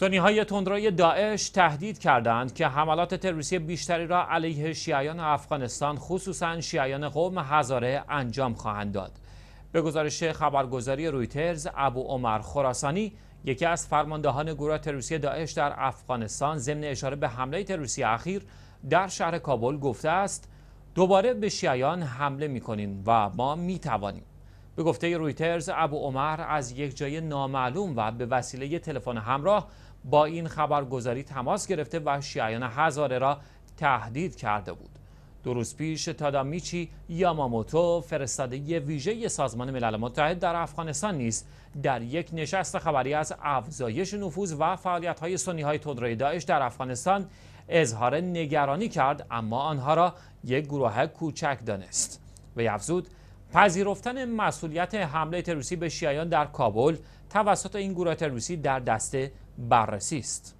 سنی های تندروی داعش تهدید کردند که حملات تروریستی بیشتری را علیه شیعیان افغانستان خصوصا شیعیان قوم هزاره انجام خواهند داد. به گزارش خبرگزاری رویترز ابو عمر خراسانی یکی از فرماندهان گروه تروریستی داعش در افغانستان ضمن اشاره به حمله تروریستی اخیر در شهر کابل گفته است دوباره به شیعیان حمله می‌کنین و ما میتوانیم به گفته رویترز ابو عمر از یک جای نامعلوم و به وسیله تلفن همراه با این خبرگزاری تماس گرفته و شیعیان هزاره را تهدید کرده بود دو روز پیش تادامیچی یاماموتو فرستاده ویژه سازمان ملل متحد در افغانستان نیز در یک نشست خبری از افزایش نفوذ و فعالیت سنی های تندروی داعش در افغانستان اظهار نگرانی کرد اما آنها را یک گروه کوچک دانست و افزود پذیرفتن مسئولیت حمله تروریستی به شیعیان در کابل توسط این گروه تروریستی در دسته بررسی است